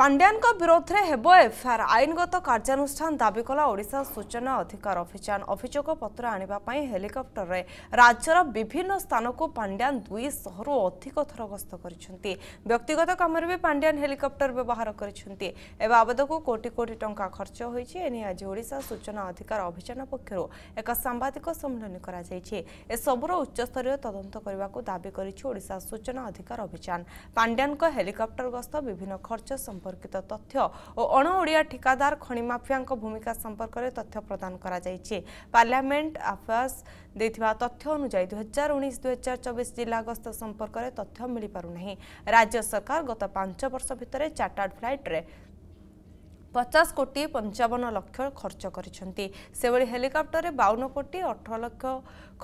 পাণ্ডিয়ান বিরোধে হব এফআইআর আইনগত কার্যানুষ্ঠান দাবি কলা ওড়শা সূচনা অধিকার অভিযান অভিযোগ পত্র আনিবা পাই হেলিকপ্টরে রাজ্যর বিভিন্ন স্থানক পাণ্ডিয়ান দুই শহর অধিক থর গস্ত করেছেন ব্যক্তিগত কামে বি পাণ্ডিয়ান হেলিকপ্টর ব্যবহার করেছেন এ বাবদক কোটি কোটি টঙ্কা খরচ হয়েছে এনে আজ ওড়শা সূচনা অধিকার অভিযান পক্ষ এক সাংবাদিক সম্মিলনী করা এসবুর উচ্চস্তরীয় তদন্ত করা দাবি করেছে ওড়শা সূচনা অধিকার অভিযান পাণ্ডিয়ান হেলিকপ্টর গস্ত বিভিন্ন খরচ সম্পর্ক ସମ୍ପର୍କିତ ତଥ୍ୟ ଓ ଅଣ ଓଡ଼ିଆ ଠିକାଦାର ଖଣି ମାଫିଆଙ୍କ ଭୂମିକା ସମ୍ପର୍କରେ ତଥ୍ୟ ପ୍ରଦାନ କରାଯାଇଛି ପାର୍ଲାମେଣ୍ଟ ଆଫେୟାର୍ସ ଦେଇଥିବା ତଥ୍ୟ ଅନୁଯାୟୀ ଦୁଇହଜାର ଉଣେଇଶ ଦୁଇହଜାର ଚବିଶ ଜିଲ୍ଲା ଗସ୍ତ ସମ୍ପର୍କରେ ତଥ୍ୟ ମିଳିପାରୁନାହିଁ ରାଜ୍ୟ ସରକାର ଗତ ପାଞ୍ଚ ବର୍ଷ ଭିତରେ ଚାର୍ଟାର୍ଡ ଫ୍ଲାଇଟ୍ରେ ପଚାଶ କୋଟି ପଞ୍ଚାବନ ଲକ୍ଷ ଖର୍ଚ୍ଚ କରିଛନ୍ତି ସେଭଳି ହେଲିକପ୍ଟରରେ ବାଉନ କୋଟି ଅଠର ଲକ୍ଷ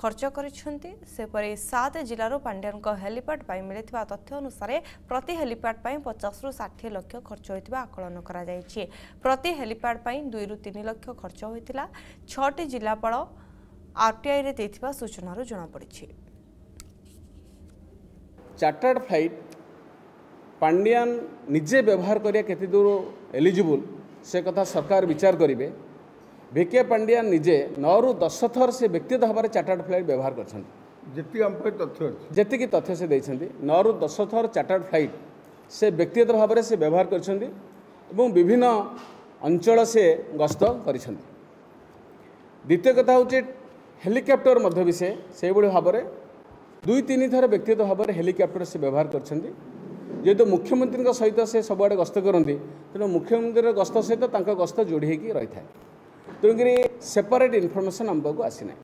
ଖର୍ଚ୍ଚ କରିଛନ୍ତି ସେପରି ସାତ ଜିଲ୍ଲାରୁ ପାଣ୍ଡିଆନଙ୍କ ହେଲିପ୍ୟାଡ୍ ପାଇଁ ମିଳିଥିବା ତଥ୍ୟ ଅନୁସାରେ ପ୍ରତି ହେଲିପ୍ୟାଡ୍ ପାଇଁ ପଚାଶରୁ ଷାଠିଏ ଲକ୍ଷ ଖର୍ଚ୍ଚ ହୋଇଥିବା ଆକଳନ କରାଯାଇଛି ପ୍ରତି ହେଲିପ୍ୟାଡ୍ ପାଇଁ ଦୁଇରୁ ତିନି ଲକ୍ଷ ଖର୍ଚ୍ଚ ହୋଇଥିଲା ଛଅଟି ଜିଲ୍ଲାପାଳ ଆର୍ଟିଆଇରେ ଦେଇଥିବା ସୂଚନାରୁ ଜଣାପଡ଼ିଛି ଚାର୍ଟାର୍ଡ଼ ଫ୍ଲାଇଟ୍ ପାଣ୍ଡିଆନ୍ ନିଜେ ବ୍ୟବହାର କରିବା କେତେ ଦୂର ଏଲିଜିବୁଲ୍ ସେ କଥା ସରକାର ବିଚାର କରିବେ ଭିକେ ପାଣ୍ଡିଆ ନିଜେ ନଅରୁ ଦଶ ଥର ସେ ବ୍ୟକ୍ତିଗତ ଭାବରେ ଚାର୍ଟାର୍ଡ ଫ୍ଲାଇଟ୍ ବ୍ୟବହାର କରିଛନ୍ତି ଯେତିକି ଆମ ପାଇଁ ତଥ୍ୟ ଯେତିକି ତଥ୍ୟ ସେ ଦେଇଛନ୍ତି ନଅରୁ ଦଶ ଥର ଚାର୍ଟାର୍ଡ ଫ୍ଲାଇଟ୍ ସେ ବ୍ୟକ୍ତିଗତ ଭାବରେ ସେ ବ୍ୟବହାର କରିଛନ୍ତି ଏବଂ ବିଭିନ୍ନ ଅଞ୍ଚଳ ସେ ଗସ୍ତ କରିଛନ୍ତି ଦ୍ୱିତୀୟ କଥା ହେଉଛି ହେଲିକପ୍ଟର ମଧ୍ୟ ବି ସେ ସେହିଭଳି ଭାବରେ ଦୁଇ ତିନି ଥର ବ୍ୟକ୍ତିଗତ ଭାବରେ ହେଲିକପ୍ଟର ସେ ବ୍ୟବହାର କରିଛନ୍ତି ଯେହେତୁ ମୁଖ୍ୟମନ୍ତ୍ରୀଙ୍କ ସହିତ ସେ ସବୁଆଡ଼େ ଗସ୍ତ କରନ୍ତି ତେଣୁ ମୁଖ୍ୟମନ୍ତ୍ରୀର ଗସ୍ତ ସହିତ ତାଙ୍କ ଗସ୍ତ ଯୋଡ଼ି ହୋଇକି ରହିଥାଏ ତେଣୁକରି ସେପାରେଟ୍ ଇନଫର୍ମେସନ୍ ଆମ ପାଖକୁ ଆସିନାହିଁ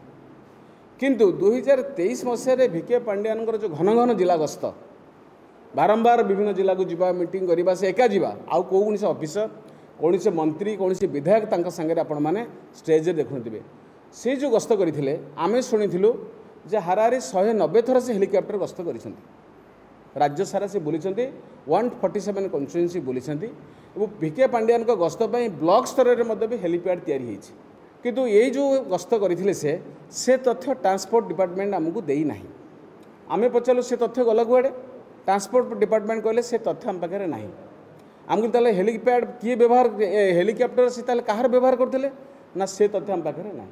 କିନ୍ତୁ ଦୁଇହଜାର ତେଇଶ ମସିହାରେ ଭି କେ ପାଣ୍ଡିଆନଙ୍କର ଯେଉଁ ଘନ ଘନ ଜିଲ୍ଲା ଗସ୍ତ ବାରମ୍ବାର ବିଭିନ୍ନ ଜିଲ୍ଲାକୁ ଯିବା ମିଟିଂ କରିବା ସେ ଏକା ଯିବା ଆଉ କୌଣସି ଅଫିସର କୌଣସି ମନ୍ତ୍ରୀ କୌଣସି ବିଧାୟକ ତାଙ୍କ ସାଙ୍ଗରେ ଆପଣମାନେ ଷ୍ଟେଜ୍ରେ ଦେଖୁନଥିବେ ସେ ଯେଉଁ ଗସ୍ତ କରିଥିଲେ ଆମେ ଶୁଣିଥିଲୁ ଯେ ହାରାହାରି ଶହେ ନବେ ଥର ସେ ହେଲିକପ୍ଟର ଗସ୍ତ କରିଛନ୍ତି ରାଜ୍ୟ ସାରା ସେ ବୁଲିଛନ୍ତି ୱାନ୍ ଫର୍ଟି ସେଭେନ୍ କନଷ୍ଟିଚୁଏନ୍ସି ବୁଲିଛନ୍ତି ଏବଂ ଭି କେ ପାଣ୍ଡିଆନଙ୍କ ଗସ୍ତ ପାଇଁ ବ୍ଲକ୍ ସ୍ତରରେ ମଧ୍ୟ ବି ହେଲିପ୍ୟାଡ଼ ତିଆରି ହୋଇଛି କିନ୍ତୁ ଏଇ ଯେଉଁ ଗସ୍ତ କରିଥିଲେ ସେ ସେ ତଥ୍ୟ ଟ୍ରାନ୍ସପୋର୍ଟ ଡିପାର୍ଟମେଣ୍ଟ ଆମକୁ ଦେଇନାହିଁ ଆମେ ପଚାରିଲୁ ସେ ତଥ୍ୟ ଗଲା କୁଆଡ଼େ ଟ୍ରାନ୍ସପୋର୍ଟ ଡିପାର୍ଟମେଣ୍ଟ କହିଲେ ସେ ତଥ୍ୟ ଆମ ପାଖରେ ନାହିଁ ଆମକୁ ତାହେଲେ ହେଲିପ୍ୟାଡ଼ କିଏ ବ୍ୟବହାର ହେଲିକପ୍ଟର ସେ ତାହେଲେ କାହାର ବ୍ୟବହାର କରୁଥିଲେ ନା ସେ ତଥ୍ୟ ଆମ ପାଖରେ ନାହିଁ